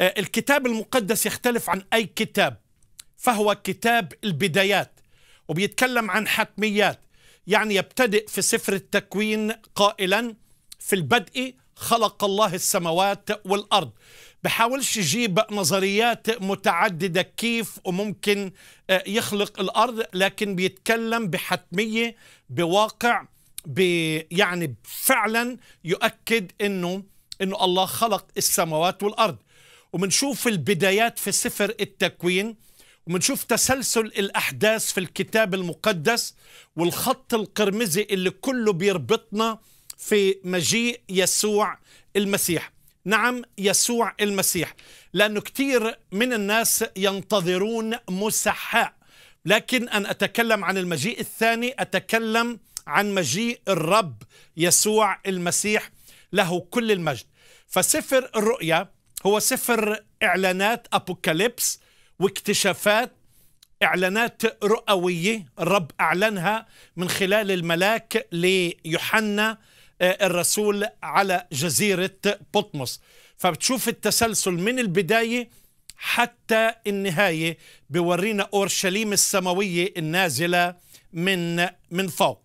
آه، الكتاب المقدس يختلف عن أي كتاب فهو كتاب البدايات وبيتكلم عن حتميات يعني يبتدئ في سفر التكوين قائلا في البدء خلق الله السماوات والأرض بحاولش يجيب نظريات متعددة كيف وممكن آه، يخلق الأرض لكن بيتكلم بحتمية بواقع يعني فعلا يؤكد أنه أنه الله خلق السماوات والأرض ومنشوف البدايات في سفر التكوين ومنشوف تسلسل الأحداث في الكتاب المقدس والخط القرمزي اللي كله بيربطنا في مجيء يسوع المسيح نعم يسوع المسيح لأنه كثير من الناس ينتظرون مسحاء لكن أن أتكلم عن المجيء الثاني أتكلم عن مجيء الرب يسوع المسيح له كل المجد فسفر الرؤيا هو سفر إعلانات أبوكاليبس واكتشافات إعلانات رؤوية الرب أعلنها من خلال الملاك ليوحنا آه، الرسول على جزيرة بطمس فبتشوف التسلسل من البداية حتى النهاية بورينا أورشليم السماوية النازلة من من فوق